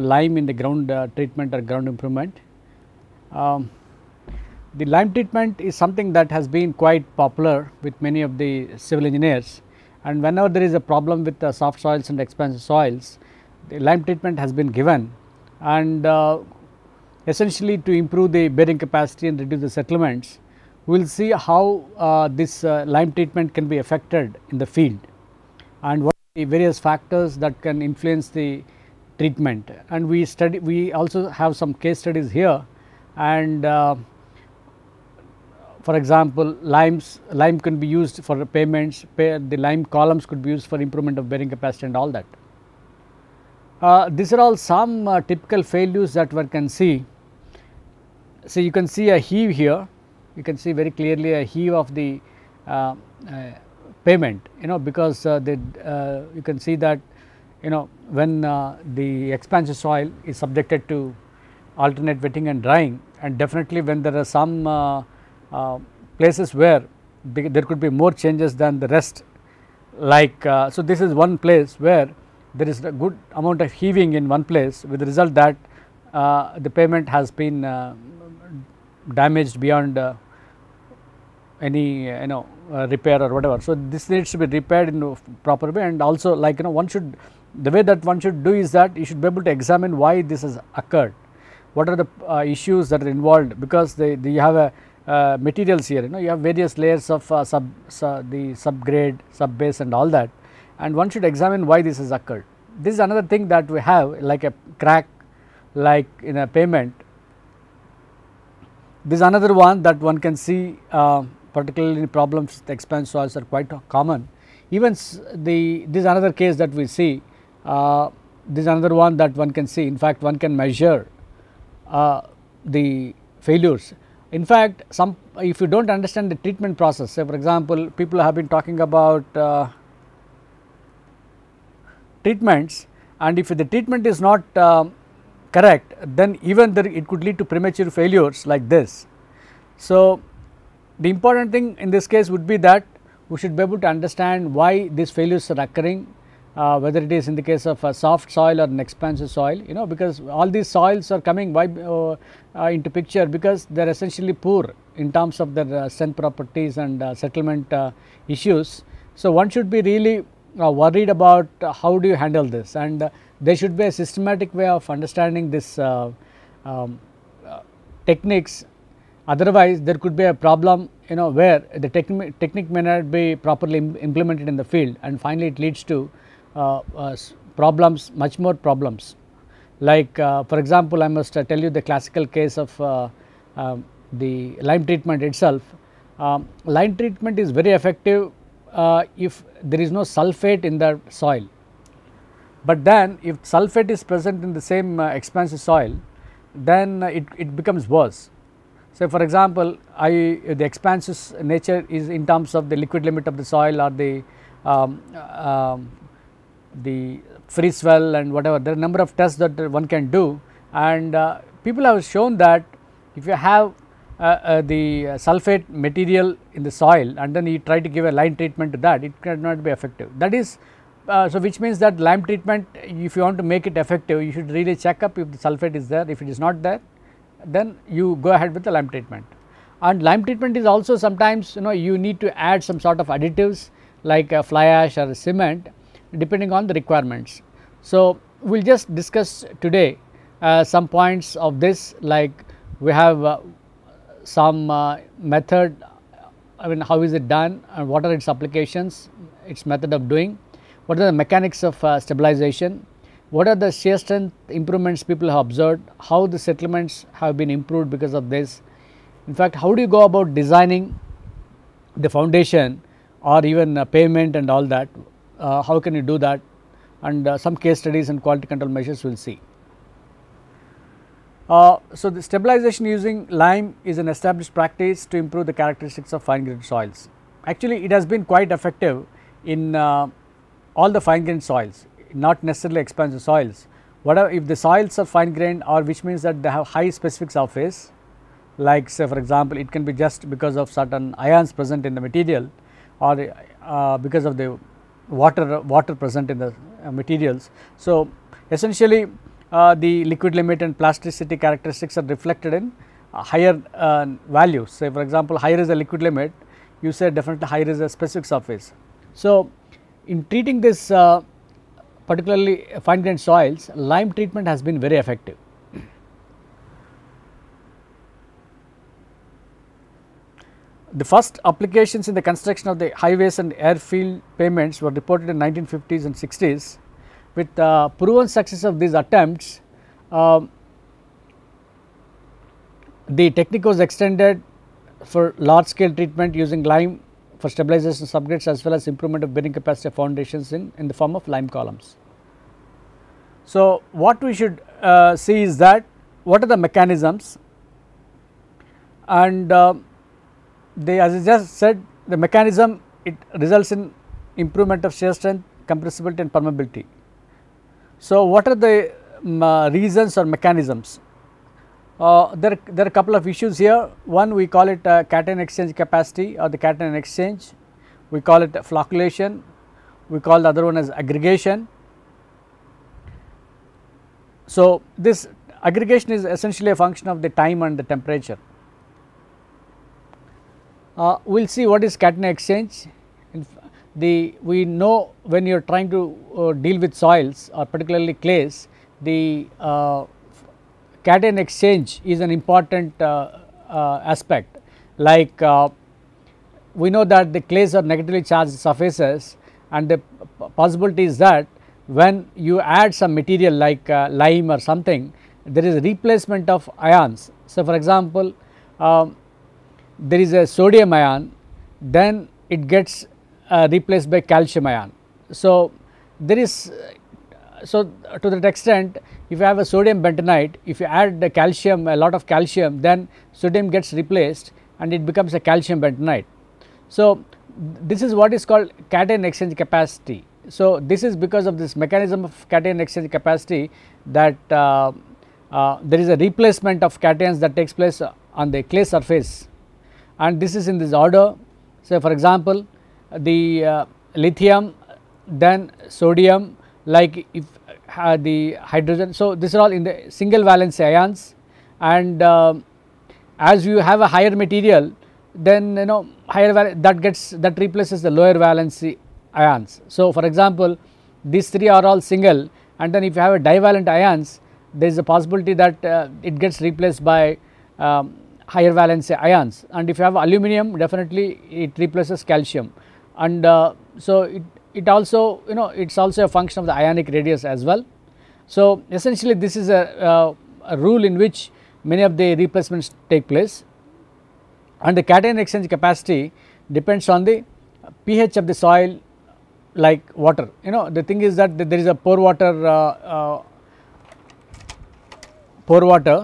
lime in the ground uh, treatment or ground improvement. Um, the lime treatment is something that has been quite popular with many of the civil engineers and whenever there is a problem with the soft soils and expansive soils, the lime treatment has been given and uh, essentially to improve the bearing capacity and reduce the settlements, we will see how uh, this uh, lime treatment can be affected in the field and what the various factors that can influence the treatment and we study we also have some case studies here and uh, for example limes lime can be used for payments pay, the lime columns could be used for improvement of bearing capacity and all that. Uh, these are all some uh, typical failures that one can see. So, you can see a heave here you can see very clearly a heave of the uh, uh, payment you know because uh, the you can see that you know when uh, the expansion soil is subjected to alternate wetting and drying and definitely when there are some uh, uh, places where there could be more changes than the rest like uh, so this is one place where there is a good amount of heaving in one place with the result that uh, the pavement has been uh, damaged beyond any you know repair or whatever. So, this needs to be repaired in a proper way and also like you know one should the way that one should do is that you should be able to examine why this has occurred, what are the uh, issues that are involved because they, they you have a uh, materials here you know you have various layers of uh, sub, uh, the subgrade, subbase and all that and one should examine why this has occurred. This is another thing that we have like a crack like in a payment. This is another one that one can see uh, particularly problems the expense soils are quite common. Even the this is another case that we see uh, this is another one that one can see. In fact, one can measure uh, the failures. In fact, some if you do not understand the treatment process, say for example, people have been talking about uh, treatments and if the treatment is not uh, correct, then even there it could lead to premature failures like this. So, the important thing in this case would be that we should be able to understand why these failures are occurring, uh, whether it is in the case of a uh, soft soil or an expansive soil you know because all these soils are coming by, uh, uh, into picture because they are essentially poor in terms of their uh, sand properties and uh, settlement issues. So, one should be really worried about how do you handle this and there should be a systematic way of understanding this um, techniques otherwise there could be a problem you know where the technique may not be properly implemented in the field and finally it leads to uh, uh, problems much more problems like uh, for example I must tell you the classical case of um, the lime treatment itself. Um, lime treatment is very effective if there is no sulphate in the soil but then if sulphate is present in the same uh, expansive soil then uh, it, it becomes worse. So, for example, I the expansive nature is in terms of the liquid limit of the soil or the um, um the free swell and whatever there are number of tests that one can do and uh, people have shown that if you have uh, uh, the sulphate material in the soil and then you try to give a lime treatment to that it cannot be effective. That is uh, so which means that lime treatment if you want to make it effective you should really check up if the sulphate is there if it is not there then you go ahead with the lime treatment. And lime treatment is also sometimes you know you need to add some sort of additives like fly ash or cement depending on the requirements. So, we will just discuss today uh, some points of this like we have uh, some uh, method I mean how is it done and what are its applications, its method of doing, what are the mechanics of uh, stabilization, what are the shear strength improvements people have observed, how the settlements have been improved because of this. In fact, how do you go about designing the foundation or even uh, pavement and all that, uh, how can you do that and uh, some case studies and quality control measures we will see. Uh, so, the stabilization using lime is an established practice to improve the characteristics of fine grained soils. Actually, it has been quite effective in all the fine grained soils, not necessarily expansive soils. Whatever if the soils are fine grained or which means that they have high specific surface, like say for example, it can be just because of certain ions present in the material or uh, because of the water water present in the uh, materials. So, essentially uh, the liquid limit and plasticity characteristics are reflected in uh, higher values. Say for example, higher is the liquid limit, you say definitely higher is the specific surface. So, in treating this particularly fine grained soils, lime treatment has been very effective. The first applications in the construction of the highways and airfield payments were reported in 1950s and 60s. With uh, proven success of these attempts, uh, the technique was extended for large scale treatment using lime for stabilization subgrades as well as improvement of bearing capacity of foundations in, in the form of lime columns. So, what we should uh, see is that what are the mechanisms and um, they as I just said the mechanism it results in improvement of shear strength, compressibility and permeability. So, what are the um, uh, reasons or mechanisms? Uh, there, there are a couple of issues here. One we call it uh, cation exchange capacity or the cation exchange, we call it flocculation, we call the other one as aggregation. So, this aggregation is essentially a function of the time and the temperature uh, we will see what is Catena exchange. The we know when you are trying to uh, deal with soils or particularly clays, the uh, Catena exchange is an important uh, uh, aspect. Like uh, we know that the clays are negatively charged surfaces, and the possibility is that when you add some material like lime or something, there is replacement of ions. So, for example, um, there is a sodium ion then it gets uh, replaced by calcium ion. So, there is so to that extent if you have a sodium bentonite if you add the calcium a lot of calcium then sodium gets replaced and it becomes a calcium bentonite. So, this is what is called cation exchange capacity. So, this is because of this mechanism of cation exchange capacity that uh, uh, there is a replacement of cations that takes place on the clay surface and this is in this order. So, for example, the uh, lithium then sodium like if uh, the hydrogen. So, these are all in the single valence ions and uh, as you have a higher material then you know higher that gets that replaces the lower valence ions. So, for example, these three are all single and then if you have a divalent ions there is a possibility that uh, it gets replaced by um, higher valence ions and if you have aluminum definitely it replaces calcium and uh, so it, it also you know it is also a function of the ionic radius as well. So, essentially this is a, uh, a rule in which many of the replacements take place and the cation exchange capacity depends on the pH of the soil like water you know the thing is that there is a pore water uh, uh, pore water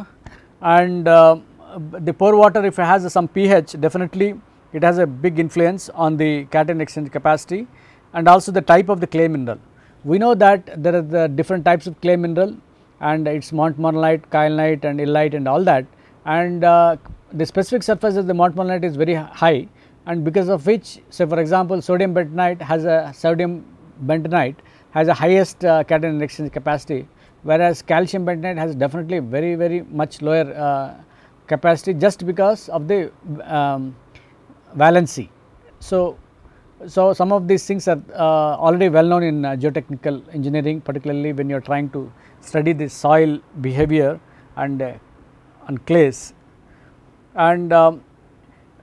and uh, the pore water if it has some pH definitely it has a big influence on the cation exchange capacity and also the type of the clay mineral. We know that there are the different types of clay mineral and it's montmorillonite, kyanite and illite and all that and uh, the specific surface of the montmorillonite is very high and because of which say for example sodium bentonite has a sodium bentonite has the highest uh, cation exchange capacity whereas calcium bentonite has definitely very very much lower uh, capacity just because of the um, valency. So, so some of these things are uh, already well known in uh, geotechnical engineering particularly when you are trying to study the soil behavior and uh, and clays and um,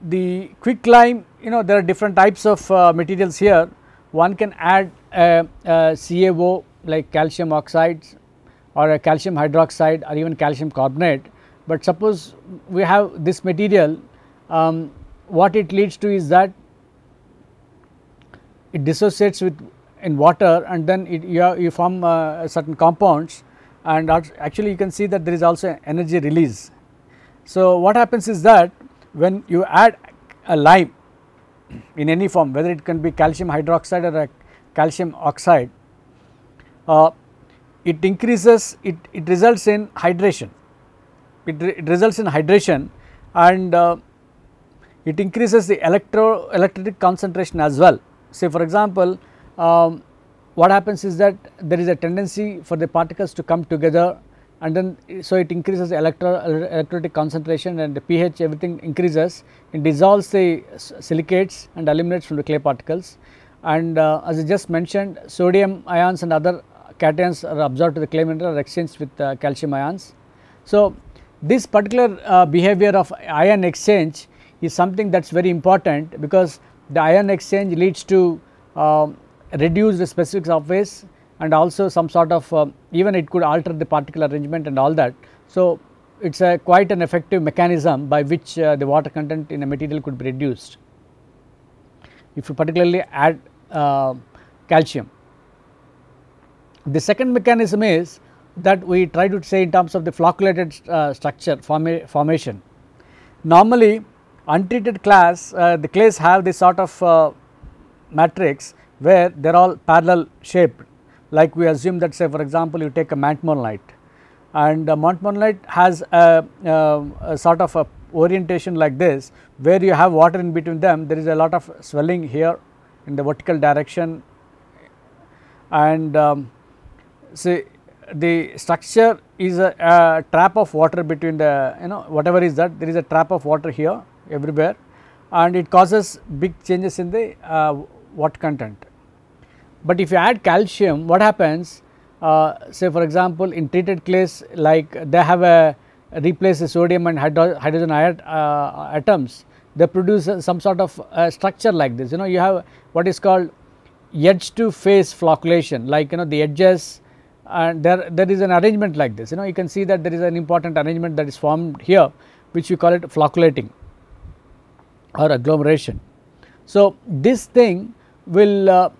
the quick lime you know there are different types of uh, materials here one can add uh, uh, a, a CaO like calcium oxides or a calcium hydroxide or even calcium carbonate but suppose we have this material, um, what it leads to is that it dissociates with in water and then it, you, have, you form uh, certain compounds and actually you can see that there is also energy release. So, what happens is that when you add a lime in any form whether it can be calcium hydroxide or a calcium oxide, uh, it increases it, it results in hydration it, re it results in hydration and uh, it increases the electro electric concentration as well. Say for example, um, what happens is that there is a tendency for the particles to come together and then so it increases electro electrolytic concentration and the pH everything increases it dissolves the silicates and eliminates from the clay particles and uh, as I just mentioned sodium ions and other cations are absorbed to the clay mineral are exchanged with uh, calcium ions. So, this particular uh, behavior of ion exchange is something that is very important because the ion exchange leads to uh, reduced specific surface and also some sort of uh, even it could alter the particle arrangement and all that. So, it is a quite an effective mechanism by which uh, the water content in a material could be reduced if you particularly add uh, calcium. The second mechanism is that we try to say in terms of the flocculated uh, structure forma formation. Normally untreated class, uh, the clays have this sort of uh, matrix where they are all parallel shaped like we assume that say for example you take a montmorillonite, and uh, montmorillonite has a, uh, a sort of a orientation like this where you have water in between them there is a lot of swelling here in the vertical direction and um, see the structure is a, a, trap of water between the you know whatever is that there is a trap of water here everywhere and it causes big changes in the uh, water content. But if you add calcium what happens uh, say for example in treated clays like they have a replace the sodium and hydro, hydrogen uh, atoms they produce some sort of uh, structure like this you know you have what is called edge to face flocculation like you know the edges and there, there is an arrangement like this you know you can see that there is an important arrangement that is formed here which we call it flocculating or agglomeration. So, this thing will uh,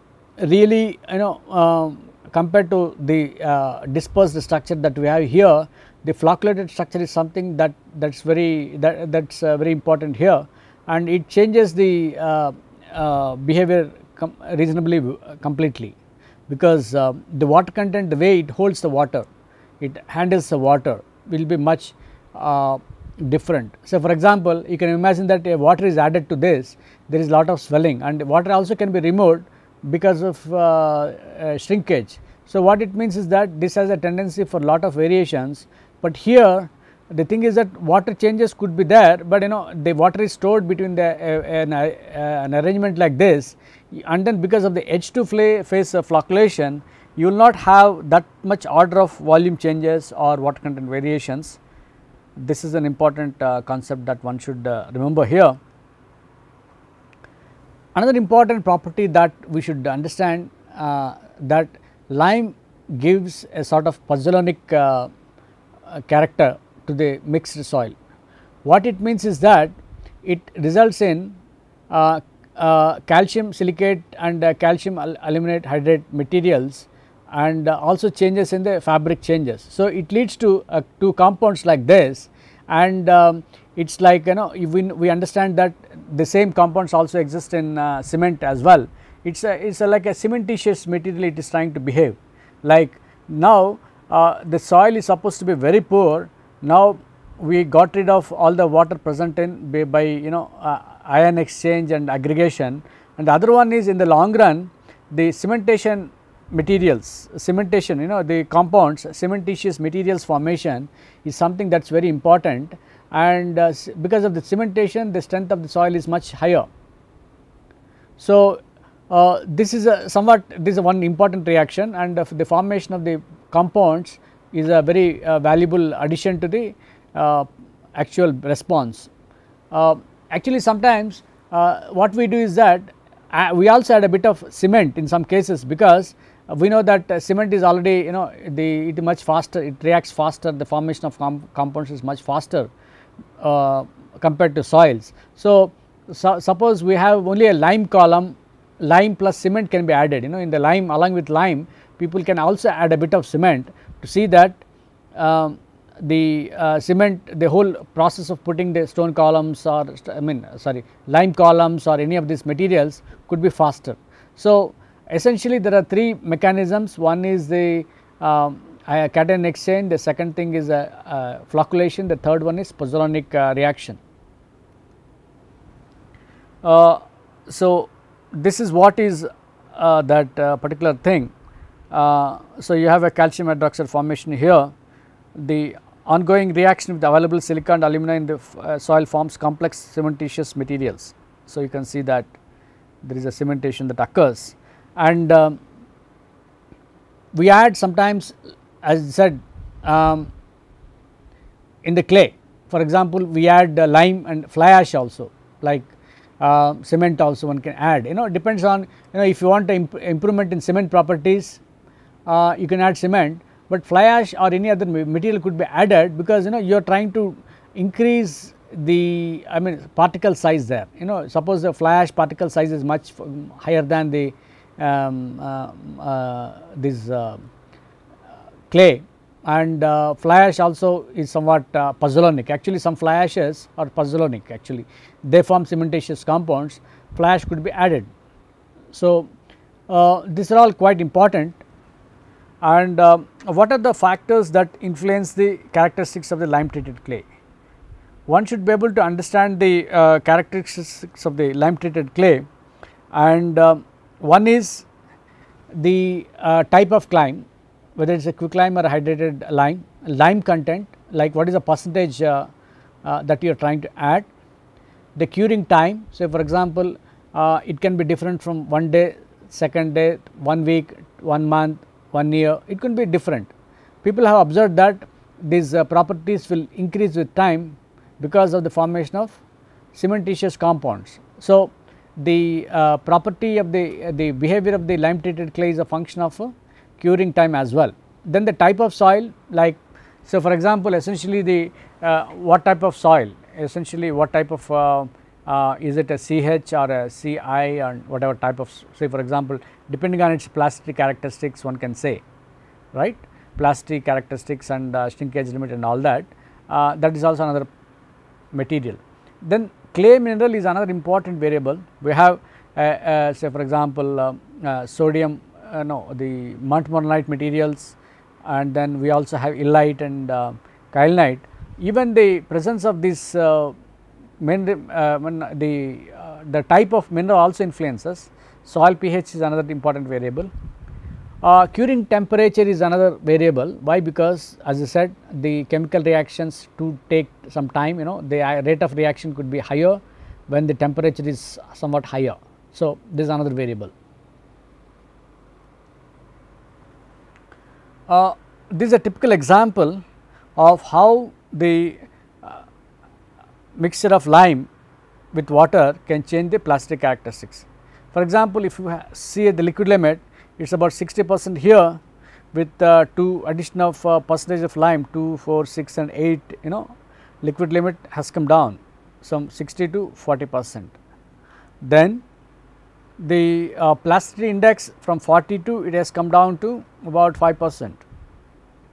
really you know uh, compared to the uh, dispersed structure that we have here the flocculated structure is something that that is very that that is uh, very important here and it changes the uh, uh, behavior com reasonably completely because uh, the water content the way it holds the water it handles the water will be much uh, different. So, for example, you can imagine that if water is added to this there is lot of swelling and water also can be removed because of uh, uh, shrinkage. So, what it means is that this has a tendency for lot of variations, but here the thing is that water changes could be there, but you know the water is stored between the uh, an, uh, an arrangement like this and then because of the edge to face flocculation you will not have that much order of volume changes or water content variations. This is an important uh, concept that one should uh, remember here. Another important property that we should understand uh, that lime gives a sort of puzzolonic uh, uh, character to the mixed soil. What it means is that it results in uh, uh, calcium silicate and uh, calcium al aluminate hydrate materials and uh, also changes in the fabric changes. So, it leads to two compounds like this and um, it is like you know we, we understand that the same compounds also exist in uh, cement as well. It is a, it's like a cementitious material it is trying to behave like now uh, the soil is supposed to be very poor now we got rid of all the water present in by, by you know uh, ion exchange and aggregation and the other one is in the long run the cementation materials, cementation you know the compounds cementitious materials formation is something that is very important and uh, because of the cementation the strength of the soil is much higher. So, uh, this is a somewhat this is one important reaction and uh, the formation of the compounds is a very uh, valuable addition to the uh, actual response. Uh, actually sometimes uh, what we do is that uh, we also add a bit of cement in some cases because we know that uh, cement is already you know the it much faster it reacts faster the formation of compounds is much faster uh, compared to soils. So, so, suppose we have only a lime column lime plus cement can be added you know in the lime along with lime people can also add a bit of cement to see that um, the uh, cement the whole process of putting the stone columns or I mean sorry lime columns or any of these materials could be faster. So, essentially there are three mechanisms one is the uh, cation exchange the second thing is a, a flocculation the third one is pozzolanic uh, reaction. Uh, so, this is what is uh, that uh, particular thing. Uh, so, you have a calcium hydroxide formation here the ongoing reaction with available silica and alumina in the uh, soil forms complex cementitious materials. So, you can see that there is a cementation that occurs and um, we add sometimes as I said um, in the clay for example, we add uh, lime and fly ash also like uh, cement also one can add you know depends on you know if you want imp improvement in cement properties uh, you can add cement but fly ash or any other material could be added because you know you are trying to increase the I mean particle size there you know suppose the fly ash particle size is much higher than the um, uh, uh, this uh, clay and uh, fly ash also is somewhat uh, actually some fly ashes are pozzolanic actually they form cementitious compounds fly ash could be added. So uh, these are all quite important and um, what are the factors that influence the characteristics of the lime treated clay? One should be able to understand the uh, characteristics of the lime treated clay and uh, one is the uh, type of lime, whether it is a quick lime or a hydrated lime, lime content like what is the percentage uh, uh, that you are trying to add, the curing time. So, for example, uh, it can be different from one day, second day, one week, one month, one year, it could be different. People have observed that these uh, properties will increase with time because of the formation of cementitious compounds. So, the uh, property of the, uh, the behavior of the lime treated clay is a function of uh, curing time as well. Then the type of soil like, so for example, essentially the uh, what type of soil, essentially what type of uh, uh, is it a CH or a CI or whatever type of say for example depending on its plasticity characteristics one can say right plasticity characteristics and uh, shrinkage limit and all that uh, that is also another material. Then clay mineral is another important variable we have uh, uh, say for example um, uh, sodium no the montmorillonite materials and then we also have illite and kyanite. Even the presence of these mineral, uh, the, uh, the type of mineral also influences. Soil pH is another important variable. Uh, curing temperature is another variable. Why? Because as I said the chemical reactions to take some time you know the uh, rate of reaction could be higher when the temperature is somewhat higher. So, this is another variable. Uh, this is a typical example of how the uh, mixture of lime with water can change the plastic characteristics. For example, if you see the liquid limit, it is about 60 percent here with uh, 2 addition of uh, percentage of lime 2, 4, 6 and 8 you know liquid limit has come down some 60 to 40 percent. Then the uh, plasticity index from 42 it has come down to about 5 percent.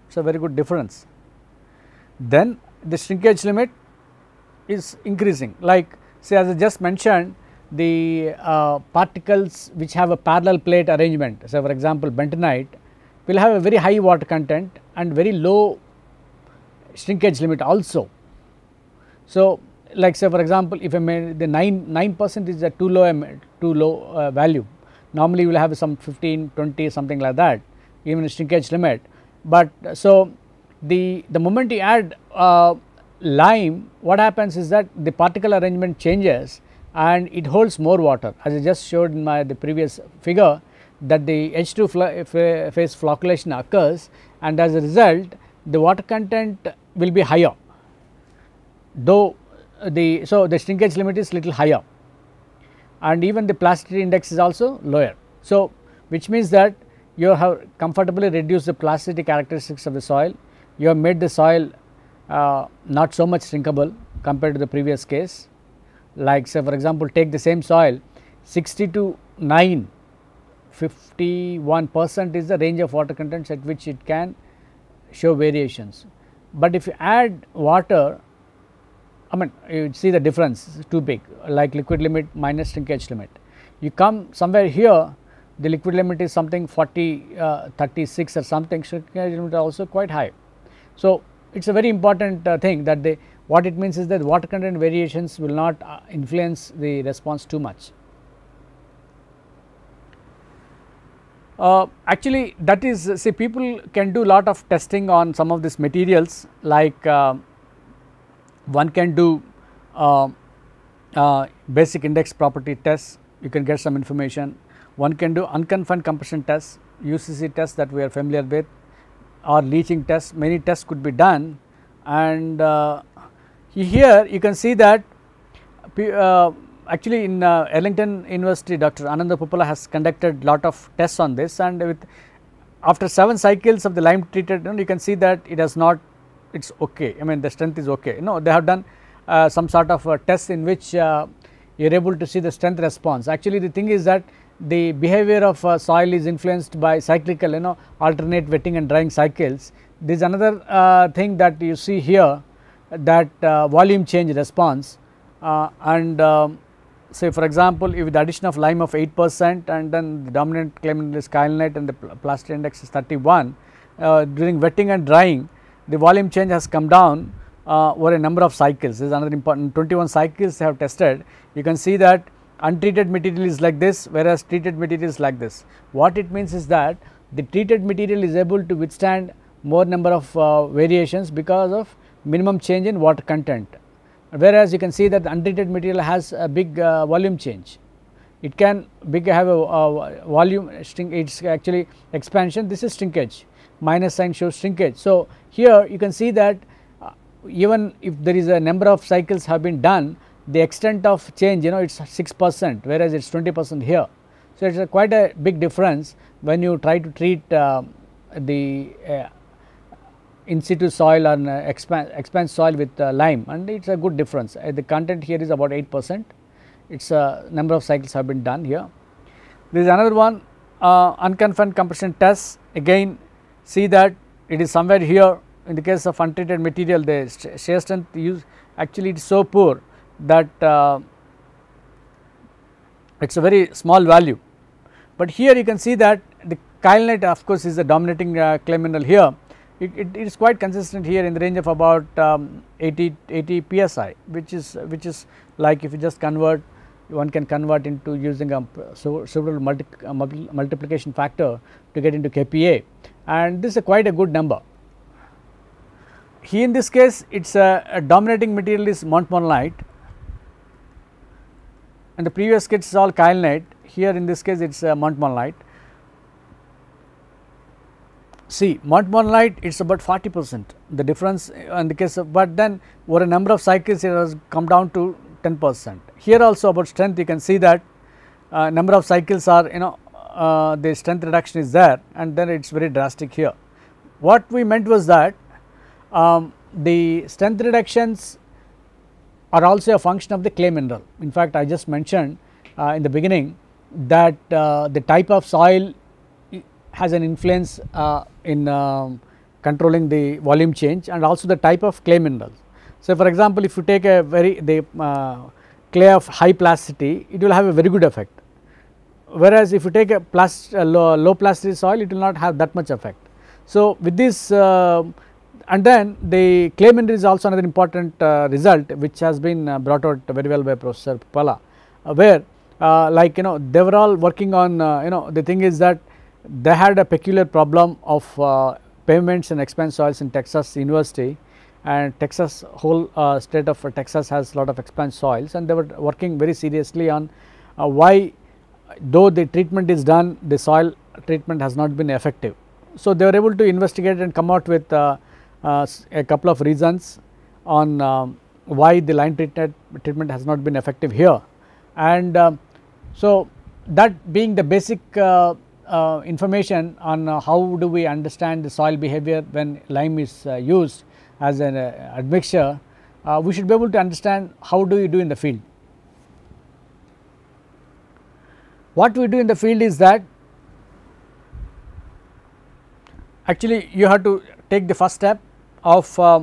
So, very good difference. Then the shrinkage limit is increasing like say as I just mentioned the uh, particles which have a parallel plate arrangement say for example bentonite will have a very high water content and very low shrinkage limit also. So, like say for example if I made the 9 9 percent is a too low um, too low uh, value normally you will have some 15 20 something like that even shrinkage limit but uh, so the the moment you add uh, lime what happens is that the particle arrangement changes and it holds more water as I just showed in my the previous figure that the H2 phase flocculation occurs and as a result the water content will be higher though uh, the so the shrinkage limit is little higher and even the plasticity index is also lower. So, which means that you have comfortably reduced the plasticity characteristics of the soil, you have made the soil uh, not so much shrinkable compared to the previous case. Like say for example, take the same soil 60 to 9, 51 percent is the range of water contents at which it can show variations. But if you add water, I mean you see the difference is too big like liquid limit minus shrinkage limit. You come somewhere here the liquid limit is something 40, uh, 36 or something shrinkage limit also quite high. So, it is a very important uh, thing that they what it means is that water content variations will not uh, influence the response too much. Uh, actually that is say people can do lot of testing on some of these materials like uh, one can do uh, uh, basic index property tests you can get some information one can do unconfined compression tests UCC tests that we are familiar with or leaching tests, many tests could be done and uh, here you can see that uh, actually in uh, Ellington University Dr. Ananda Pupala has conducted lot of tests on this and with after 7 cycles of the lime treated you, can see that it has not it is okay I mean the strength is okay you know they have done uh, some sort of a test in which uh, you are able to see the strength response actually the thing is that the behavior of uh, soil is influenced by cyclical you know alternate wetting and drying cycles. This is another uh, thing that you see here that uh, volume change response uh, and um, say for example, if the addition of lime of 8 percent and then the dominant mineral is kyanite and the plastic index is 31, uh, during wetting and drying the volume change has come down uh, over a number of cycles. This is another important 21 cycles they have tested. You can see that untreated material is like this whereas treated material is like this. What it means is that the treated material is able to withstand more number of uh, variations because of minimum change in water content whereas you can see that the untreated material has a big uh, volume change. It can big have a volume shrink it is actually expansion this is shrinkage minus sign shows shrinkage. So, here you can see that uh, even if there is a number of cycles have been done the extent of change you know it is 6 percent whereas it is 20 percent here. So, it is quite a big difference when you try to treat uh, the uh, in situ soil or uh, expand, expand soil with uh, lime and it is a good difference. Uh, the content here is about 8 percent, it is a uh, number of cycles have been done here. There is another one uh, unconfined compression test again see that it is somewhere here in the case of untreated material the shear strength use actually it is so poor that uh, it is a very small value. But here you can see that the kyanite of course is the dominating uh, mineral here. It, it, it is quite consistent here in the range of about um, 80, 80 psi which is which is like if you just convert one can convert into using a several multi, uh, multiplication factor to get into kPa and this is quite a good number. Here in this case it is a, a dominating material is montmorillonite and the previous case is all kyanite here in this case it is a uh, montmonlite. See montmonlite it is about 40 percent the difference uh, in the case of but then over a number of cycles it has come down to 10 percent. Here also about strength you can see that uh, number of cycles are you know uh, the strength reduction is there and then it is very drastic here. What we meant was that um, the strength reductions are also a function of the clay mineral. In fact, I just mentioned uh, in the beginning that uh, the type of soil has an influence uh, in um, controlling the volume change and also the type of clay minerals. So, for example, if you take a very the uh, clay of high plasticity, it will have a very good effect. Whereas, if you take a low, low plasticity soil, it will not have that much effect. So, with this um, and then the claimant is also another important uh, result which has been uh, brought out very well by Professor Pala, uh, where uh, like you know they were all working on uh, you know the thing is that they had a peculiar problem of uh, payments and expense soils in Texas University and Texas whole state of Texas has lot of expense soils, and they were working very seriously on why though the treatment is done the soil treatment has not been effective. So, they were able to investigate and come out with uh, a couple of reasons on um, why the line treatment, treatment has not been effective here and um, so that being the basic uh, uh, information on uh, how do we understand the soil behavior when lime is uh, used as an uh, admixture, we should be able to understand how do you do in the field. What we do in the field is that actually you have to take the first step of uh,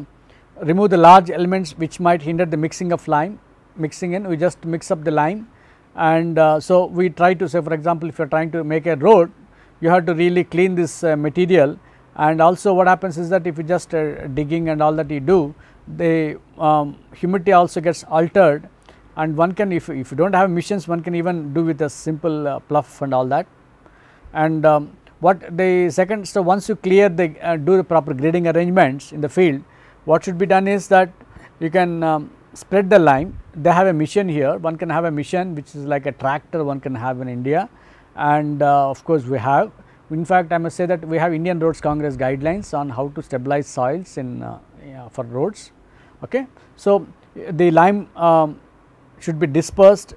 remove the large elements which might hinder the mixing of lime mixing in we just mix up the lime and uh, so we try to say for example if you are trying to make a road you have to really clean this uh, material and also what happens is that if you just uh, digging and all that you do the um, humidity also gets altered and one can if, if you do not have missions one can even do with a simple uh, pluff and all that and um, what the second, so once you clear the uh, do the proper grading arrangements in the field, what should be done is that you can um, spread the lime. They have a mission here, one can have a mission which is like a tractor one can have in India and uh, of course, we have. In fact, I must say that we have Indian Roads Congress guidelines on how to stabilize soils in uh, yeah, for roads. Okay. So, the lime um, should be dispersed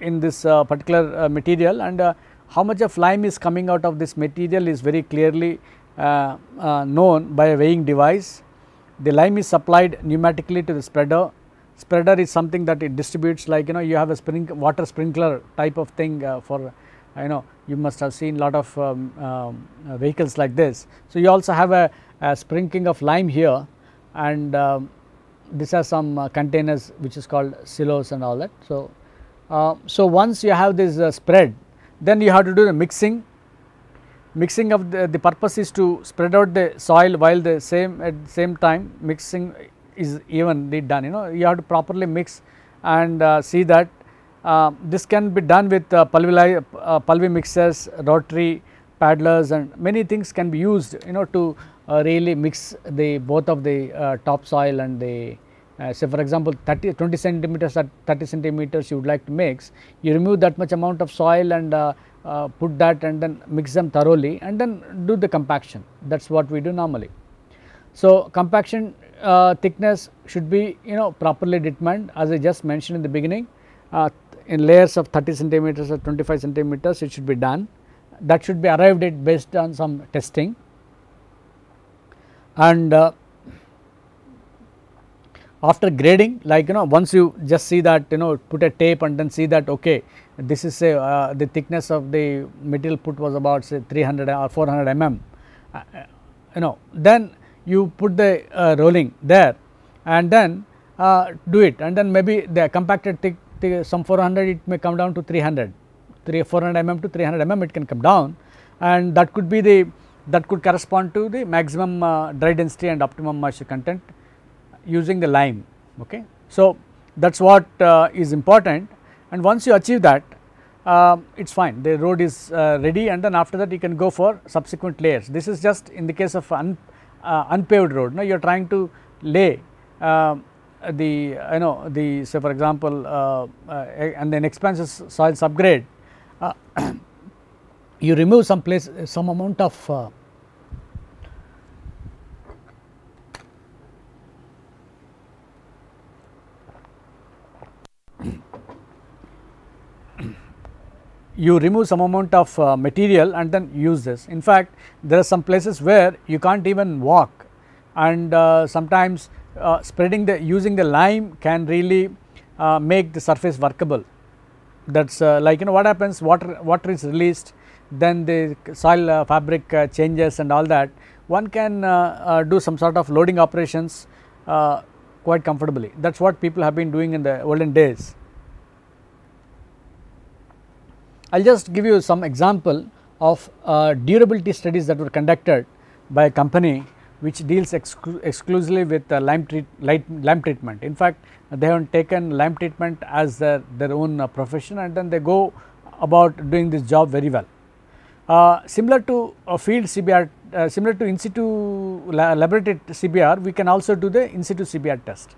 in this uh, particular uh, material and uh, how much of lime is coming out of this material is very clearly uh, uh, known by a weighing device. The lime is supplied pneumatically to the spreader. Spreader is something that it distributes like you know you have a water sprinkler type of thing uh, for uh, you know you must have seen lot of um, um uh, vehicles like this. So you also have a, a sprinkling of lime here and um, these some uh, containers which is called silos and all that. So, so once you have this spread then you have to do the mixing. Mixing of the, the purpose is to spread out the soil while the same at the same time mixing is evenly done you know you have to properly mix and uh, see that uh, this can be done with uh, pulvi, uh, pulvi mixers, rotary paddlers and many things can be used you know to uh, really mix the both of the uh, topsoil and the uh, say for example 30 20 centimeters or 30 centimeters you would like to mix you remove that much amount of soil and uh, uh, put that and then mix them thoroughly and then do the compaction that is what we do normally. So, compaction uh, thickness should be you know properly determined as I just mentioned in the beginning uh, in layers of 30 centimeters or 25 centimeters it should be done that should be arrived at based on some testing and uh, after grading like you know once you just see that you know put a tape and then see that okay this is say uh, the thickness of the material put was about say 300 or uh, 400 mm uh, you know then you put the uh, rolling there and then uh, do it and then maybe the compacted thick, thick, some 400 it may come down to 300 3 400 mm to 300 mm it can come down and that could be the that could correspond to the maximum uh, dry density and optimum moisture content using the lime okay. So that is what uh, is important and once you achieve that uh, um, it is fine the road is uh, ready and then after that you can go for subsequent layers. This is just in the case of un, uh, unpaved road now you are trying to lay um, the you know the say for example uh, uh, and then expansive soil subgrade you remove some place some amount of you remove some amount of uh, material and then use this. In fact, there are some places where you can't even walk and uh, sometimes uh, spreading the using the lime can really uh, make the surface workable. That is uh, like you know what happens water water is released then the soil uh, fabric changes and all that one can do some sort of loading operations quite comfortably that is what people have been doing in the olden days. I will just give you some example of uh, durability studies that were conducted by a company which deals exclu exclusively with uh, lime, treat, light, treatment. In fact, they have taken lime treatment as their, their own uh, profession and then they go about doing this job very well. Uh, similar to field CBR, uh, similar to in situ laboratory CBR, we can also do the in situ CBR test.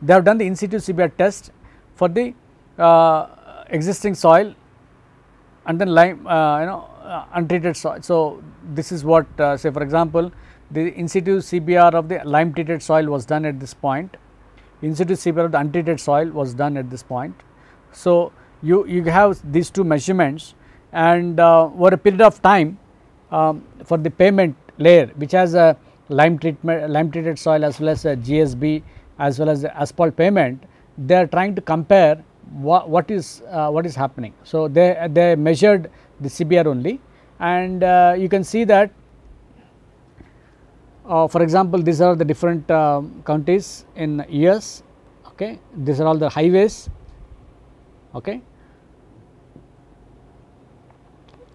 They have done the in situ CBR test for the uh, existing soil and then lime uh, you know uh, untreated soil. So, this is what uh, say for example, the in situ CBR of the lime treated soil was done at this point, in situ CBR of the untreated soil was done at this point. So, you, you have these two measurements and uh, over a period of time um, for the pavement layer which has a lime treatment lime treated soil as well as a GSB as well as the asphalt pavement they are trying to compare what, what is uh, what is happening. So, they, they measured the CBR only and uh, you can see that uh, for example, these are the different uh, counties in years, okay. these are all the highways. Okay.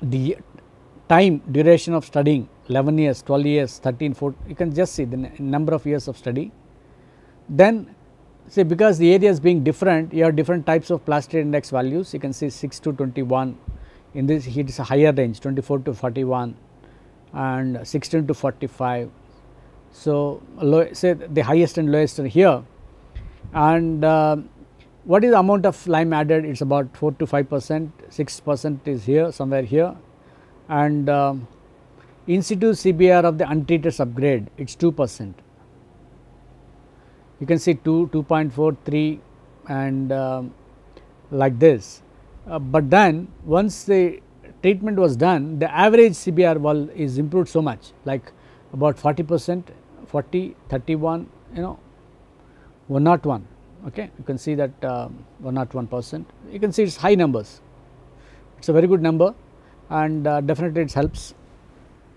The time duration of studying 11 years, 12 years, 13, 14, you can just see the number of years of study. Then See because the areas being different you have different types of plastic index values you can see 6 to 21 in this is a higher range 24 to 41 and 16 to 45. So, low, say the highest and lowest are here and uh, what is the amount of lime added it is about 4 to 5 percent 6 percent is here somewhere here and uh, in situ CBR of the untreated subgrade it is 2 percent you can see 2, 2.43 and uh, like this. Uh, but then once the treatment was done the average CBR wall is improved so much like about 40 percent 40 31 you know 101 okay you can see that uh, um, 101 percent you can see it is high numbers it is a very good number and uh, definitely it helps.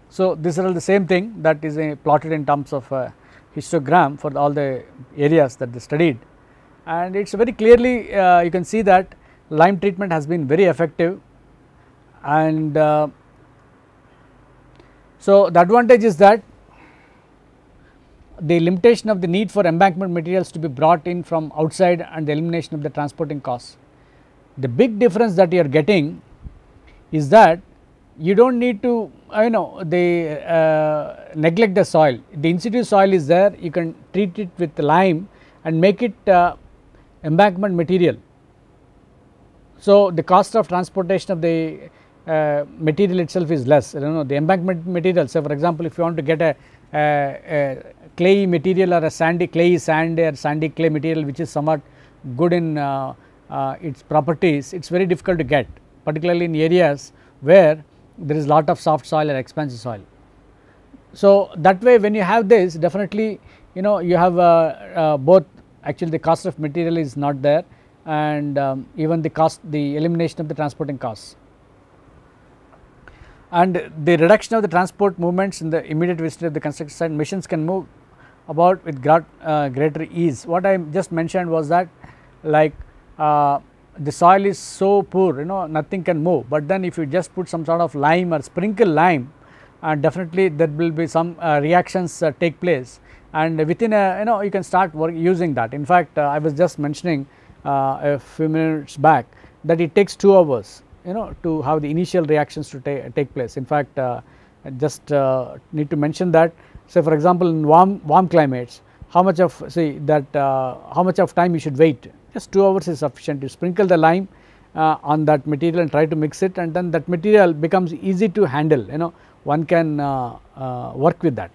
So, these are all the same thing that is plotted in terms of uh, histogram for all the areas that they studied and it is very clearly uh, you can see that Lyme treatment has been very effective and uh, so the advantage is that the limitation of the need for embankment materials to be brought in from outside and the elimination of the transporting costs. The big difference that you are getting is that you do not need to you know they uh, neglect the soil. The situ soil is there you can treat it with lime and make it uh, embankment material. So, the cost of transportation of the uh, material itself is less you know the embankment material. So, for example, if you want to get a, a, a clay material or a sandy clay sand or sandy clay material which is somewhat good in uh, uh, its properties it is very difficult to get particularly in areas where there is lot of soft soil and expansive soil. So, that way when you have this definitely you know you have uh, uh, both actually the cost of material is not there and um, even the cost the elimination of the transporting costs. And the reduction of the transport movements in the immediate vicinity of the construction site machines can move about with uh, greater ease. What I just mentioned was that like uh, the soil is so poor you know nothing can move but then if you just put some sort of lime or sprinkle lime and uh, definitely there will be some uh, reactions uh, take place and within a you know you can start using that in fact uh, I was just mentioning uh, a few minutes back that it takes 2 hours you know to have the initial reactions to ta take place in fact uh, just need to mention that say for example in warm warm climates how much of say that how much of time you should wait just 2 hours is sufficient. You sprinkle the lime uh, on that material and try to mix it and then that material becomes easy to handle you know one can uh, uh, work with that.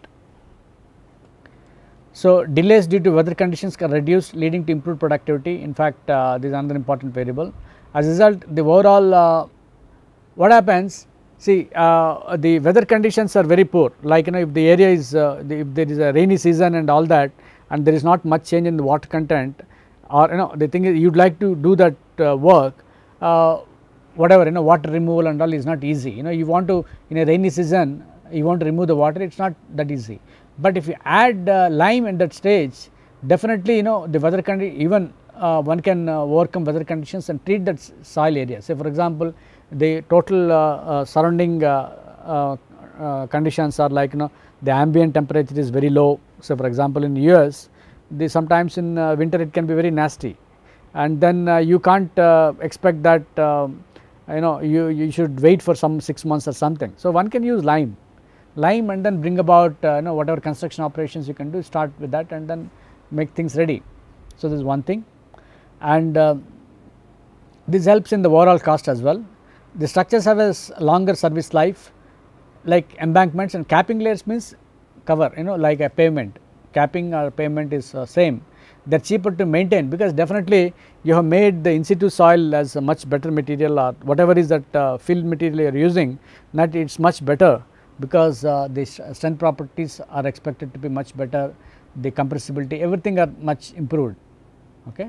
So, delays due to weather conditions are reduced leading to improved productivity in fact uh, this is another important variable. As a result the overall uh, what happens see uh, the weather conditions are very poor like you know if the area is the, if there is a rainy season and all that and there is not much change in the water content or you know the thing is you would like to do that uh, work uh, whatever you know water removal and all is not easy you know you want to in a rainy season you want to remove the water it is not that easy. But if you add uh, lime in that stage definitely you know the weather condition even uh, one can uh, overcome weather conditions and treat that soil area. Say for example the total uh, surrounding conditions are like you know the ambient temperature is very low. So for example in US the sometimes in uh, winter it can be very nasty and then uh, you can't uh, expect that um, you know you, you should wait for some 6 months or something. So, one can use lime, lime and then bring about you know whatever construction operations you can do start with that and then make things ready. So, this is one thing and uh, this helps in the overall cost as well. The structures have a longer service life like embankments and capping layers means cover you know like a pavement capping or payment is uh, same they are cheaper to maintain because definitely you have made the in situ soil as a much better material or whatever is that uh, field material you are using that it is much better because uh, the strength properties are expected to be much better the compressibility everything are much improved okay.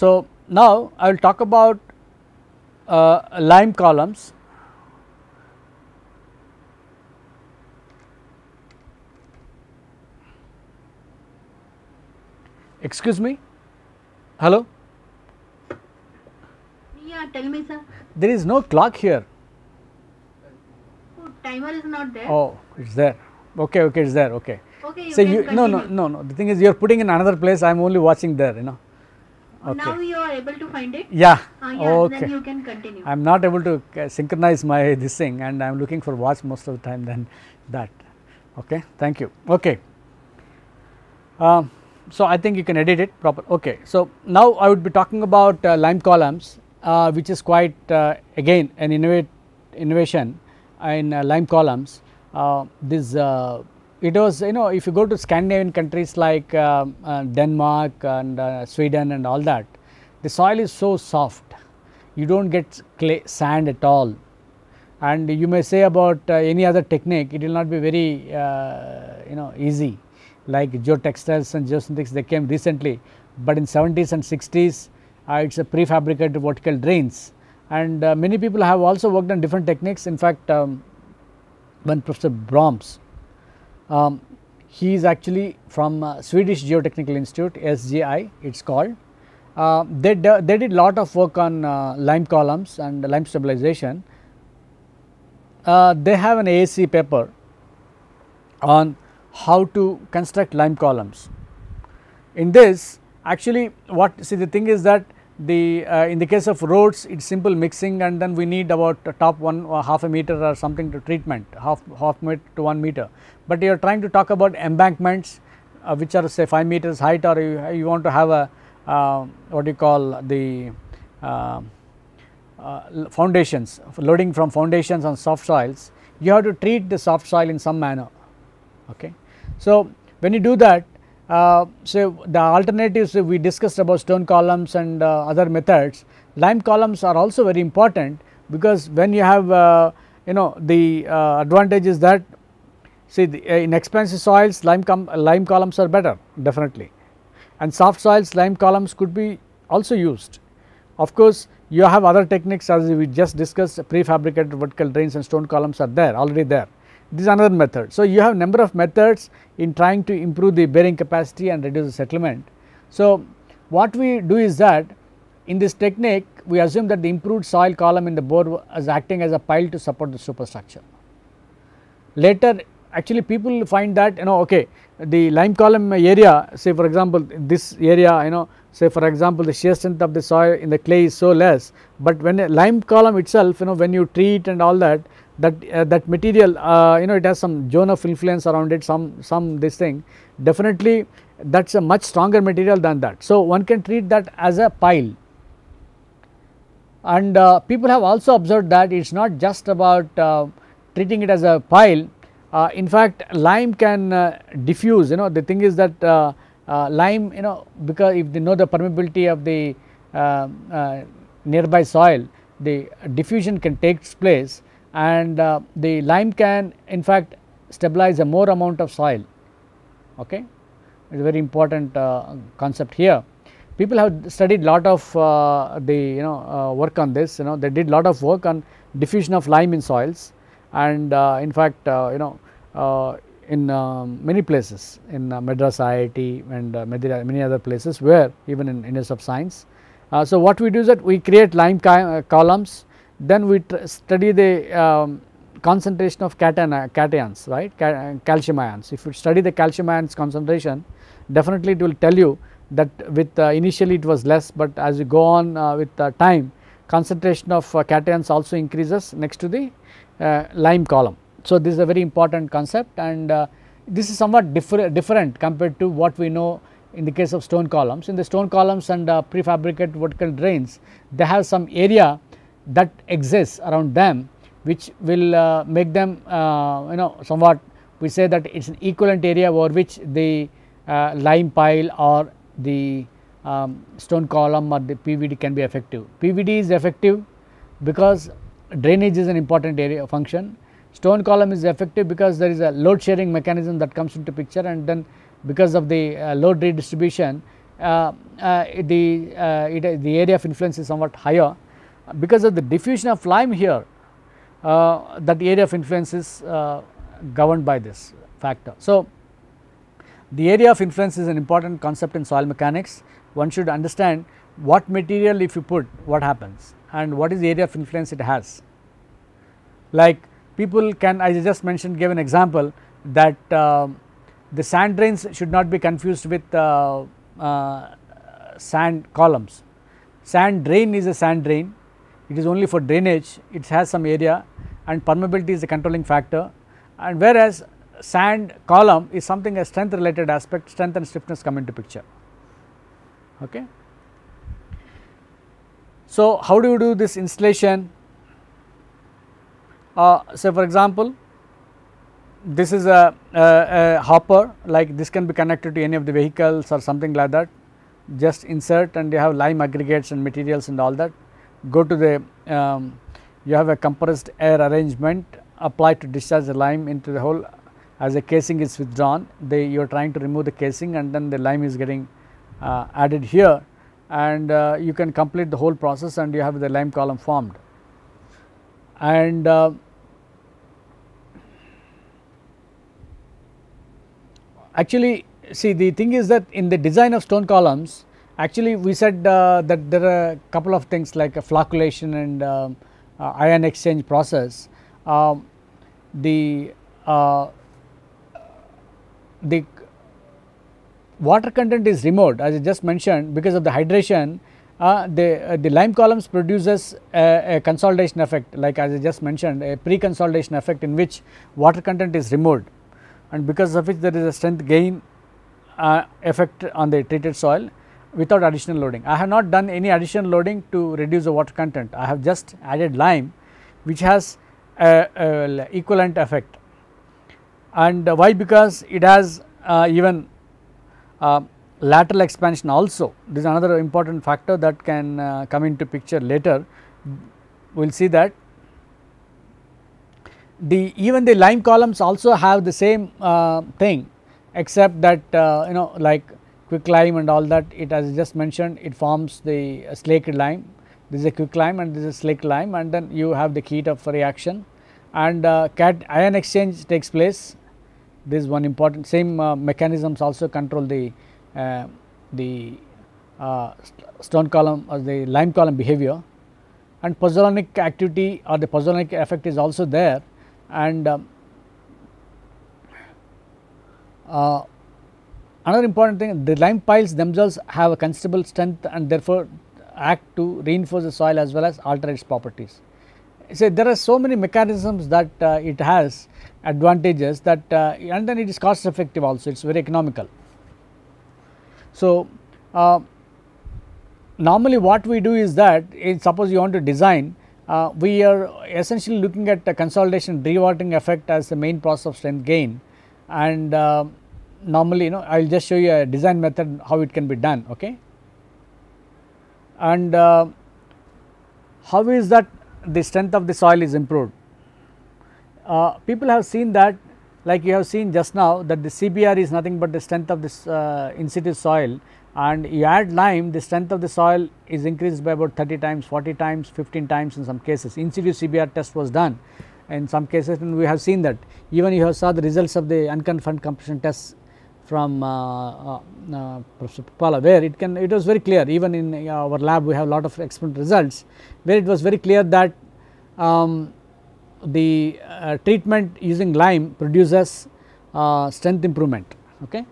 So, now I will talk about uh, lime columns excuse me hello yeah tell me sir there is no clock here oh, timer is not there oh it's there okay okay it's there okay okay so you, you no no no no the thing is you are putting in another place i am only watching there you know Okay. Now you are able to find it. Yeah. Uh, yeah okay. Then you can continue. I am not able to uh, synchronize my this thing, and I am looking for watch most of the time than that. Okay. Thank you. Okay. Um, so I think you can edit it proper. Okay. So now I would be talking about uh, lime columns, uh, which is quite again an innovate innovation in lime columns. this it was you know if you go to Scandinavian countries like uh, uh, Denmark and uh, Sweden and all that, the soil is so soft, you do not get clay sand at all and you may say about uh, any other technique it will not be very uh, you know easy like geotextiles and geosynthetics they came recently, but in 70s and 60s it is a prefabricated vertical drains and uh, many people have also worked on different techniques in fact um, professor Brahms um, he is actually from uh, Swedish Geotechnical Institute SGI it is called. Uh, they, they did lot of work on uh, lime columns and lime stabilization. Uh, they have an AC paper on how to construct lime columns. In this actually what see the thing is that the uh, in the case of roads it is simple mixing and then we need about top one uh, half a meter or something to treatment half half meter to 1 meter. But you are trying to talk about embankments uh, which are say 5 meters height or you, you want to have a uh, what you call the um, uh, foundations loading from foundations on soft soils you have to treat the soft soil in some manner okay. So when you do that uh, so, the alternatives we discussed about stone columns and uh, other methods, lime columns are also very important because when you have uh, you know the advantage is that see the, in expansive soils lime, lime columns are better definitely and soft soils lime columns could be also used. Of course, you have other techniques as we just discussed prefabricated vertical drains and stone columns are there already there. This is another method. So, you have number of methods in trying to improve the bearing capacity and reduce the settlement. So, what we do is that in this technique we assume that the improved soil column in the bore is acting as a pile to support the superstructure. Later actually people find that you know okay the lime column area say for example this area you know say for example the shear strength of the soil in the clay is so less but when a lime column itself you know when you treat and all that that uh, that material uh, you know it has some zone of influence around it some some this thing definitely that is a much stronger material than that. So, one can treat that as a pile and uh, people have also observed that it is not just about uh, treating it as a pile uh, in fact lime can uh, diffuse you know the thing is that lime you know because if they know the permeability of the nearby soil the diffusion can take place and uh, the lime can in fact stabilize a more amount of soil okay it is a very important uh, concept here people have studied lot of uh, the you know uh, work on this you know they did lot of work on diffusion of lime in soils and uh, in fact uh, you know in um, many places in Madras IIT and many other places where even in Indus of Science. so, what we do is that we create lime columns then we study the um, concentration of cation, cations right Ca calcium ions. If you study the calcium ions concentration definitely it will tell you that with uh, initially it was less but as you go on uh, with uh, time concentration of uh, cations also increases next to the uh, lime column. So, this is a very important concept and uh, this is somewhat different compared to what we know in the case of stone columns. In the stone columns and prefabricated vertical drains they have some area that exists around them which will uh, make them uh, you know somewhat we say that it is an equivalent area over which the uh, lime pile or the um, stone column or the PVD can be effective. PVD is effective because drainage is an important area function. Stone column is effective because there is a load sharing mechanism that comes into picture and then because of the uh, load redistribution uh, uh, the, it, the area of influence is somewhat higher because of the diffusion of lime here uh, that area of influence is uh, governed by this factor. So, the area of influence is an important concept in soil mechanics. One should understand what material if you put what happens and what is the area of influence it has. Like people can I just mentioned gave an example that uh, the sand drains should not be confused with uh, uh, sand columns. Sand drain is a sand drain it is only for drainage, it has some area and permeability is the controlling factor and whereas sand column is something a strength related aspect, strength and stiffness come into picture. Okay. So, how do you do this installation? Uh, so, for example, this is a, a, a, hopper like this can be connected to any of the vehicles or something like that just insert and you have lime aggregates and materials and all that go to the um, you have a compressed air arrangement applied to discharge the lime into the hole as the casing is withdrawn they you are trying to remove the casing and then the lime is getting uh, added here and uh, you can complete the whole process and you have the lime column formed and uh, actually see the thing is that in the design of stone columns Actually, we said uh, that there are a couple of things like flocculation and uh, uh, ion exchange process. Um, the uh, the water content is removed as I just mentioned because of the hydration. Uh, the uh, the lime columns produces a, a, consolidation effect, like as I just mentioned, a pre-consolidation effect in which water content is removed, and because of which there is a strength gain effect on the treated soil without additional loading. I have not done any additional loading to reduce the water content. I have just added lime which has a, a equivalent effect and why because it has uh, even uh, lateral expansion also this is another important factor that can uh, come into picture later we will see that the even the lime columns also have the same uh, thing except that uh, you know like quicklime and all that it as just mentioned it forms the uh, slaked lime. This is a quicklime and this is slaked lime and then you have the heat of reaction and uh, cat ion exchange takes place. This one important same uh, mechanisms also control the uh, the uh, stone column or the lime column behavior and pozzolanic activity or the pozzolanic effect is also there and um, uh, Another important thing the lime piles themselves have a considerable strength and therefore act to reinforce the soil as well as alter its properties. So, there are so many mechanisms that uh, it has advantages that uh, and then it is cost effective also it is very economical. So, uh, normally what we do is that suppose you want to design uh, we are essentially looking at the consolidation re-wetting effect as the main process of strength gain and uh, normally you know I will just show you a design method how it can be done okay. And uh, how is that the strength of the soil is improved? Uh, people have seen that like you have seen just now that the CBR is nothing but the strength of this uh, in situ soil and you add lime the strength of the soil is increased by about 30 times, 40 times, 15 times in some cases in situ CBR test was done in some cases and we have seen that even you have saw the results of the unconfirmed compression tests from uh, uh, uh Professor Pala where it can it was very clear even in uh, our lab we have a lot of experiment results where it was very clear that um, the uh, treatment using lime produces uh, strength improvement. Okay.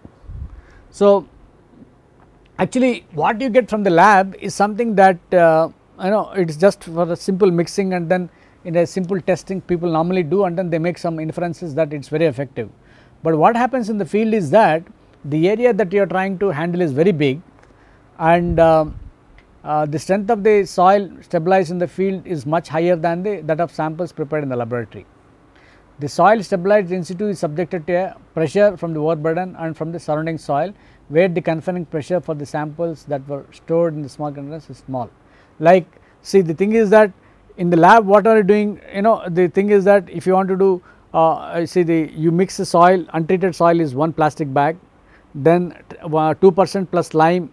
So, actually what you get from the lab is something that you know it is just for the simple mixing and then in a simple testing people normally do and then they make some inferences that it is very effective. But what happens in the field is that the area that you are trying to handle is very big and uh, uh, the strength of the soil stabilized in the field is much higher than the, that of samples prepared in the laboratory. The soil stabilized in situ is subjected to a pressure from the overburden and from the surrounding soil where the confining pressure for the samples that were stored in the small containers is small. Like see the thing is that in the lab what are you doing you know the thing is that if you want to do uh, see the you mix the soil untreated soil is one plastic bag then uh, 2 percent plus lime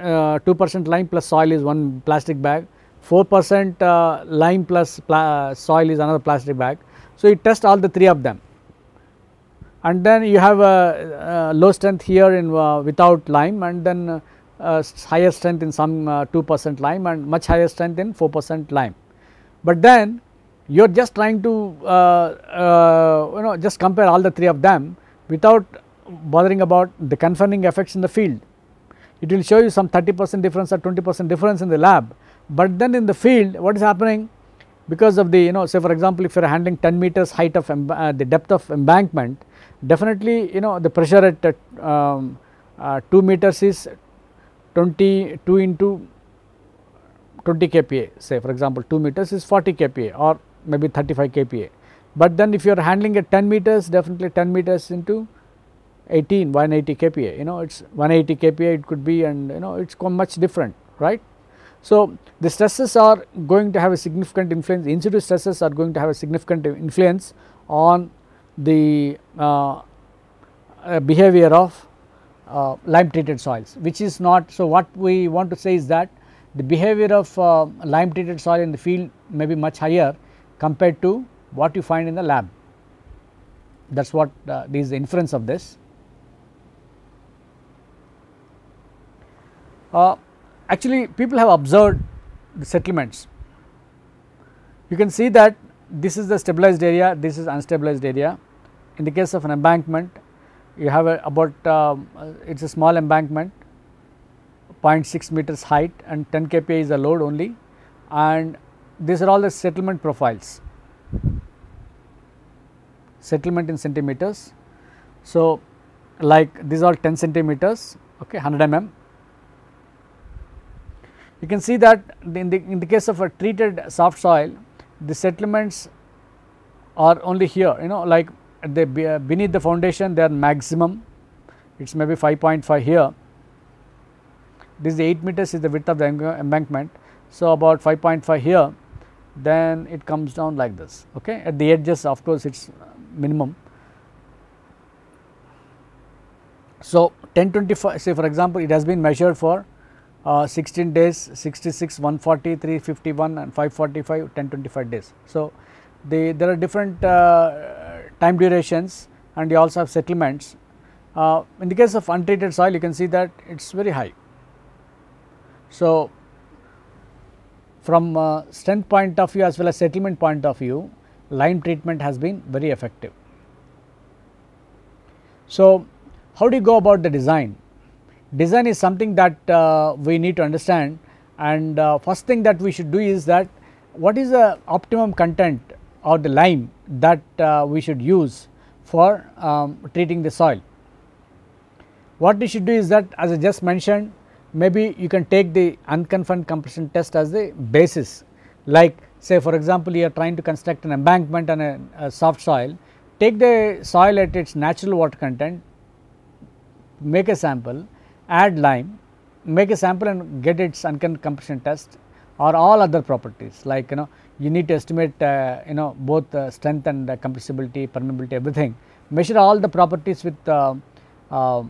uh, 2 percent lime plus soil is one plastic bag 4 percent uh, lime plus pla soil is another plastic bag. So, you test all the three of them and then you have a, a low strength here in without lime and then uh, higher strength in some uh, 2 percent lime and much higher strength in 4 percent lime. But then you are just trying to uh, uh, you know just compare all the three of them without bothering about the confounding effects in the field. It will show you some 30 percent difference or 20 percent difference in the lab, but then in the field what is happening because of the you know say for example if you are handling 10 meters height of uh, the depth of embankment definitely you know the pressure at um, uh, 2 meters is 22 into 20 kPa say for example 2 meters is 40 kPa or maybe 35 kPa. But then if you are handling at 10 meters definitely 10 meters into 18 180 kPa you know it is 180 kPa it could be and you know it is much different right. So, the stresses are going to have a significant influence in situ stresses are going to have a significant influence on the uh, uh, behavior of uh, lime treated soils which is not. So, what we want to say is that the behavior of uh, lime treated soil in the field may be much higher compared to what you find in the lab. That is what uh, is the inference of this. Uh, actually people have observed the settlements. You can see that this is the stabilized area, this is unstabilized area. In the case of an embankment, you have about um, uh, it is a small embankment 0.6 meters height and 10 kPa is the load only and these are all the settlement profiles, settlement in centimeters. So, like these are 10 centimeters, okay, 100 mm. You can see that in the, in the case of a treated soft soil, the settlements are only here, you know, like they uh, beneath the foundation, they are maximum, it is maybe 5.5 here. This is 8 meters is the width of the embankment. So, about 5.5 here then it comes down like this okay at the edges of course it's minimum so 1025 say for example it has been measured for uh, 16 days 66 140 351 and 545 1025 days so the there are different uh, time durations and you also have settlements uh, in the case of untreated soil you can see that it's very high so from uh, strength point of view as well as settlement point of view, lime treatment has been very effective. So, how do you go about the design? Design is something that uh, we need to understand and uh, first thing that we should do is that what is the optimum content of the lime that uh, we should use for um, treating the soil. What we should do is that as I just mentioned maybe you can take the unconfirmed compression test as the basis like say for example you are trying to construct an embankment on a, a soft soil take the soil at its natural water content make a sample add lime make a sample and get its unconfirmed compression test or all other properties like you know you need to estimate uh, you know both uh, strength and uh, compressibility permeability everything measure all the properties with uh, uh,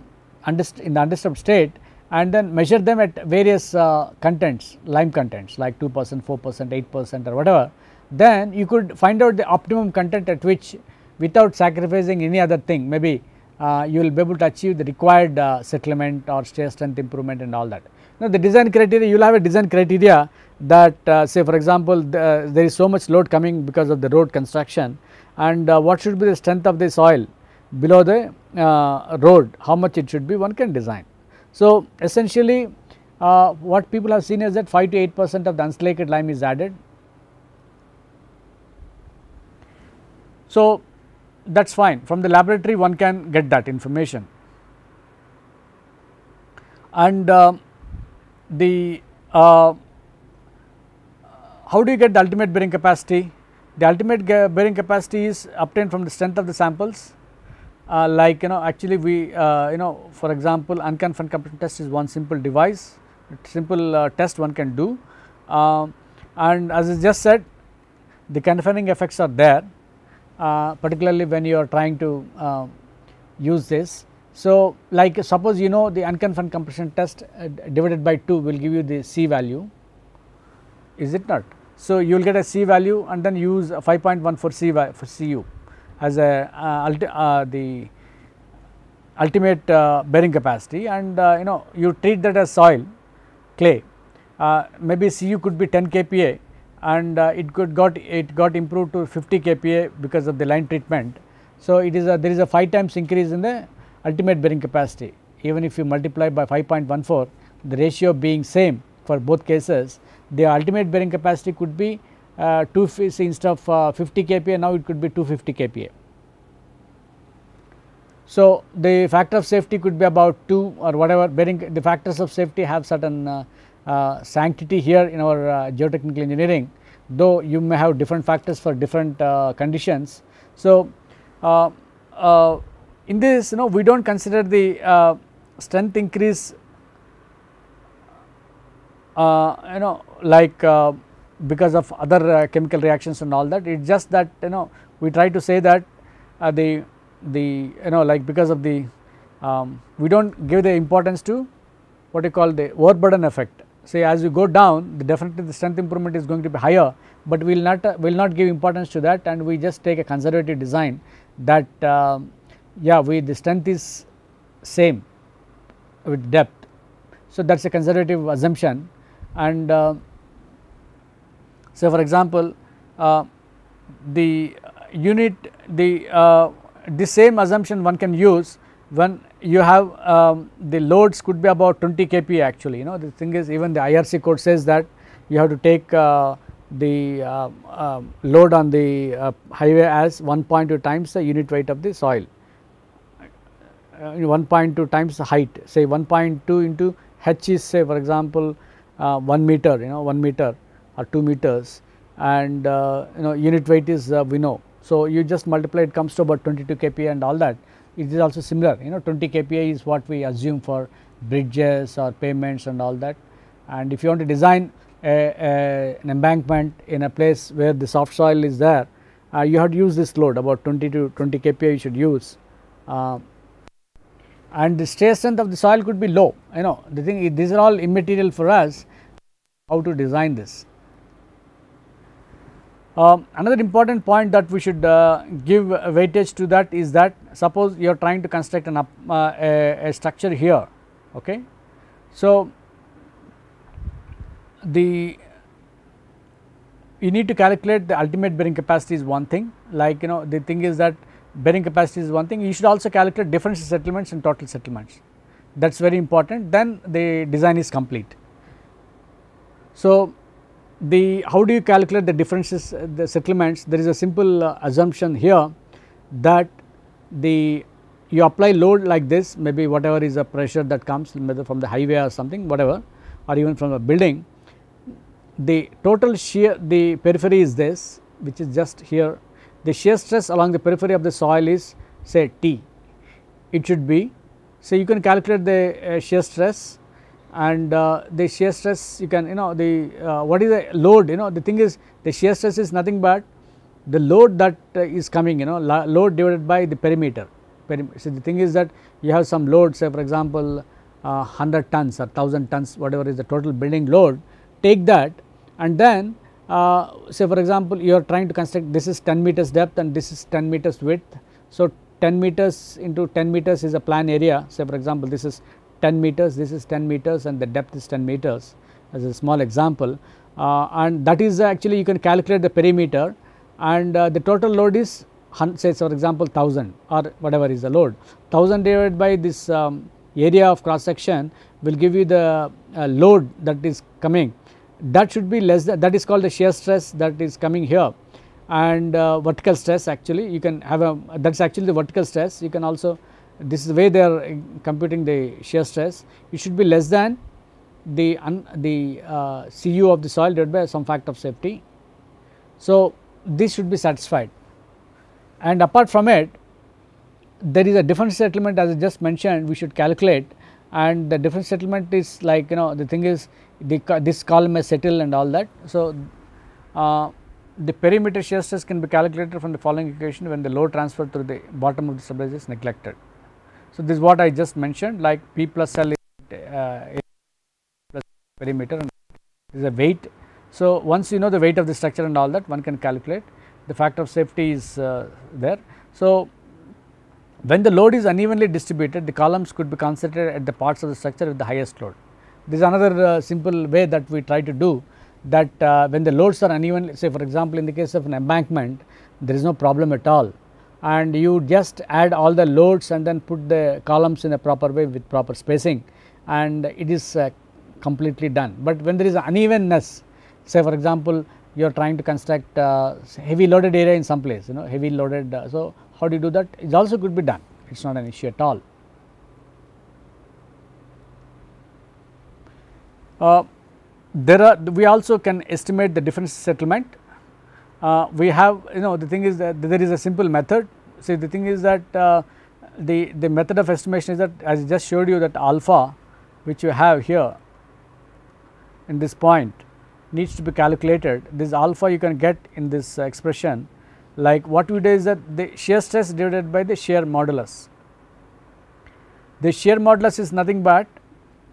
in the undisturbed state and then measure them at various uh, contents, lime contents like 2 percent, 4 percent, 8 percent or whatever, then you could find out the optimum content at which without sacrificing any other thing maybe uh, you will be able to achieve the required uh, settlement or stress strength improvement and all that. Now, the design criteria you will have a design criteria that uh, say for example, the, there is so much load coming because of the road construction and uh, what should be the strength of the soil below the uh, road how much it should be one can design. So essentially uh, what people have seen is that 5 to 8 percent of the unslated lime is added. So that is fine from the laboratory one can get that information and uh, the uh, how do you get the ultimate bearing capacity? The ultimate bearing capacity is obtained from the strength of the samples uh, like you know actually we uh, you know for example unconfined compression test is one simple device simple uh, test one can do um, and as I just said the confining effects are there uh, particularly when you are trying to um, use this. So like suppose you know the unconfined compression test uh, divided by 2 will give you the C value is it not. So you will get a C value and then use 5.1 for C for CU as a uh, uh the ultimate uh, bearing capacity and uh, you know you treat that as soil clay maybe Cu could be 10 kPa and it could got it got improved to 50 kPa because of the line treatment. So, it is a, there is a 5 times increase in the ultimate bearing capacity even if you multiply by 5.14 the ratio being same for both cases the ultimate bearing capacity could be uh, 2 instead of uh, 50 kPa now it could be 250 kPa. So, the factor of safety could be about 2 or whatever bearing the factors of safety have certain uh, uh, sanctity here in our uh, geotechnical engineering though you may have different factors for different uh, conditions. So, uh, in this you know we do not consider the strength increase you know like because of other uh, chemical reactions and all that. It is just that you know we try to say that uh, the the you know like because of the um, we do not give the importance to what you call the overburden effect. Say as you go down the definitely the strength improvement is going to be higher, but we will not uh, will not give importance to that and we just take a conservative design that uh, yeah we the strength is same with depth. So, that is a conservative assumption and uh, Say for example, uh, the unit the uh, the same assumption one can use when you have um, the loads could be about 20 kPa actually you know the thing is even the IRC code says that you have to take uh, the uh, um, load on the uh, highway as 1.2 times the unit weight of the soil 1.2 times the height say 1.2 into h is say for example uh, 1 meter you know 1 meter or 2 meters and uh, you know unit weight is uh, we know. So, you just multiply it comes to about 22 kPa and all that it is also similar you know 20 kPa is what we assume for bridges or payments and all that and if you want to design a, a, an embankment in a place where the soft soil is there uh, you have to use this load about 20 to 20 kPa you should use uh, and the stress strength of the soil could be low you know the thing these are all immaterial for us how to design this. Uh, another important point that we should uh, give weightage to that is that suppose you are trying to construct an up, uh, a, a, structure here okay so the you need to calculate the ultimate bearing capacity is one thing like you know the thing is that bearing capacity is one thing you should also calculate difference settlements and total settlements that is very important then the design is complete so the how do you calculate the differences uh, the settlements there is a simple uh, assumption here that the you apply load like this maybe whatever is the pressure that comes whether from the highway or something whatever or even from a building the total shear the periphery is this which is just here the shear stress along the periphery of the soil is say T it should be so you can calculate the uh, shear stress and uh, the shear stress you can you know the uh, what is the load you know the thing is the shear stress is nothing but the load that uh, is coming you know load divided by the perimeter. so, the thing is that you have some load say for example 100 uh, tons or 1000 tons whatever is the total building load take that and then uh, say for example you are trying to construct this is 10 meters depth and this is 10 meters width. So, 10 meters into 10 meters is a plan area say for example this is 10 meters, this is 10 meters and the depth is 10 meters as a small example uh, and that is uh, actually you can calculate the perimeter and uh, the total load is say for example 1000 or whatever is the load 1000 divided by this um, area of cross section will give you the uh, load that is coming that should be less than that is called the shear stress that is coming here and uh, vertical stress actually you can have a that is actually the vertical stress you can also this is the way they are uh, computing the shear stress, it should be less than the, un, the uh, Cu of the soil divided by some factor of safety. So, this should be satisfied and apart from it there is a difference settlement as I just mentioned we should calculate and the difference settlement is like you know the thing is the, this column may settle and all that. So, uh, the perimeter shear stress can be calculated from the following equation when the load transfer through the bottom of the subbase is neglected. So, this is what I just mentioned like P plus L is, uh, perimeter and is a weight. So, once you know the weight of the structure and all that one can calculate the factor of safety is uh, there. So, when the load is unevenly distributed the columns could be concentrated at the parts of the structure with the highest load. This is another uh, simple way that we try to do that uh, when the loads are uneven say for example, in the case of an embankment there is no problem at all and you just add all the loads and then put the columns in a proper way with proper spacing and it is uh, completely done. But when there is unevenness say for example you are trying to construct uh, heavy loaded area in some place you know heavy loaded uh, so how do you do that it also could be done it is not an issue at all. Uh, there are we also can estimate the difference settlement uh, we have you know the thing is that there is a simple method see the thing is that uh, the, the method of estimation is that as I just showed you that alpha which you have here in this point needs to be calculated. This alpha you can get in this expression like what we do is that the shear stress divided by the shear modulus. The shear modulus is nothing but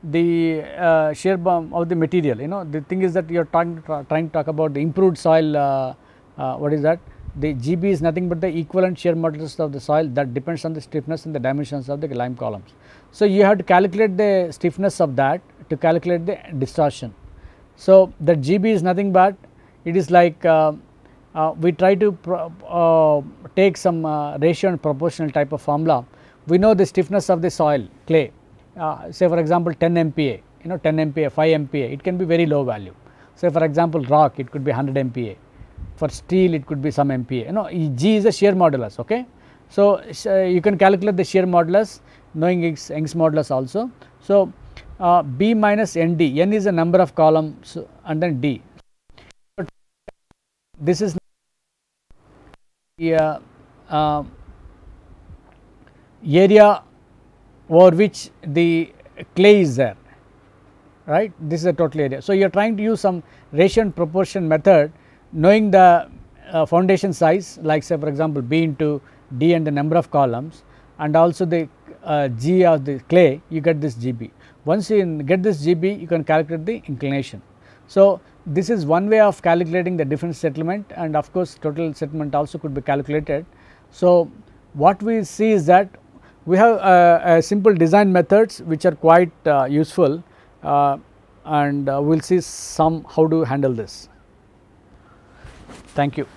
the uh, shear of the material you know the thing is that you are trying, trying to talk about the improved soil uh, uh, what is that the GB is nothing but the equivalent shear modulus of the soil that depends on the stiffness and the dimensions of the lime columns. So, you have to calculate the stiffness of that to calculate the distortion. So, the GB is nothing but it is like uh, uh, we try to uh, take some uh, ratio and proportional type of formula. We know the stiffness of the soil clay uh, say for example 10 MPa you know 10 MPa 5 MPa it can be very low value. Say for example rock it could be 100 MPa for steel it could be some MPa, you know G is a shear modulus ok. So, uh, you can calculate the shear modulus knowing its Young's modulus also. So, uh, B minus ND, N is the number of columns and then D. But this is the uh, uh, area over which the clay is there, right. This is the total area. So, you are trying to use some ratio and proportion method knowing the uh, foundation size like say for example B into D and the number of columns and also the uh, G of the clay you get this GB. Once you get this GB you can calculate the inclination. So, this is one way of calculating the difference settlement and of course, total settlement also could be calculated. So, what we see is that we have uh, simple design methods which are quite uh, useful uh, and uh, we will see some how to handle this. Thank you.